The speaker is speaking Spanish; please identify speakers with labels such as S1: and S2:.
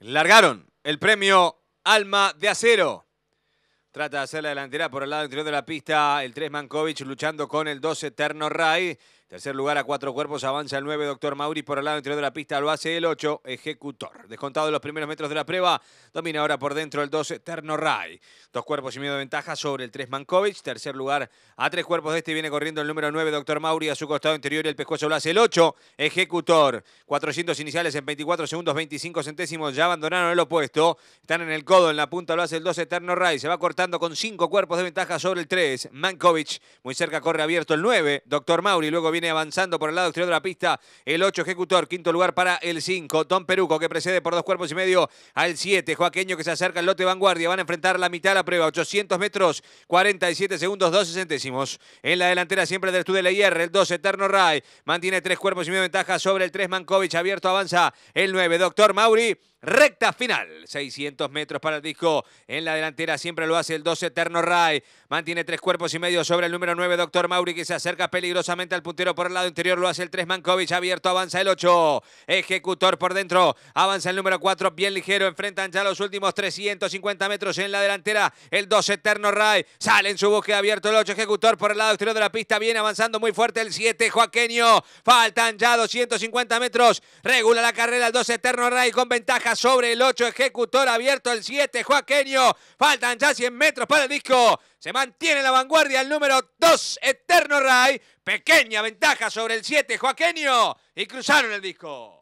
S1: Largaron el premio Alma de Acero. Trata de hacer la delantera por el lado interior de la pista. El 3 Mankovic luchando con el 2 Eterno Ray. Tercer lugar a cuatro cuerpos avanza el 9, doctor Mauri. Por el lado interior de la pista lo hace el 8, ejecutor. Descontado los primeros metros de la prueba, domina ahora por dentro el 12, Eterno Ray. Dos cuerpos y medio de ventaja sobre el 3, Mankovic. Tercer lugar a tres cuerpos de este viene corriendo el número 9, doctor Mauri. A su costado interior y el pescuezo lo hace el 8, ejecutor. 400 iniciales en 24 segundos, 25 centésimos. Ya abandonaron el opuesto. Están en el codo, en la punta lo hace el 12, Eterno Ray. Se va cortando con cinco cuerpos de ventaja sobre el 3, Mankovic. Muy cerca corre abierto el 9, doctor Mauri. Luego viene viene avanzando por el lado exterior de la pista. El 8 ejecutor, quinto lugar para el 5. Don Peruco que precede por dos cuerpos y medio al 7. Joaqueño que se acerca al lote vanguardia. Van a enfrentar la mitad de la prueba. 800 metros, 47 segundos, dos centésimos. En la delantera siempre del la IR, el 2 Eterno Ray. Mantiene tres cuerpos y medio de ventaja sobre el 3 Mankovic. Abierto avanza el 9. Doctor Mauri Recta final, 600 metros para el disco. En la delantera siempre lo hace el 12 Eterno Ray. Mantiene tres cuerpos y medio sobre el número 9, Doctor Mauri, que se acerca peligrosamente al puntero por el lado interior. Lo hace el 3 Mankovic, abierto, avanza el 8. Ejecutor por dentro, avanza el número 4, bien ligero. Enfrentan ya los últimos 350 metros en la delantera. El 12 Eterno Ray sale en su búsqueda abierto el 8. Ejecutor por el lado exterior de la pista, viene avanzando muy fuerte el 7, Joaqueño. Faltan ya 250 metros. Regula la carrera el 12 Eterno Ray con ventaja sobre el 8, ejecutor abierto el 7, Joaqueño. Faltan ya 100 metros para el disco. Se mantiene la vanguardia el número 2, Eterno Ray. Pequeña ventaja sobre el 7, Joaquenio, Y cruzaron el disco.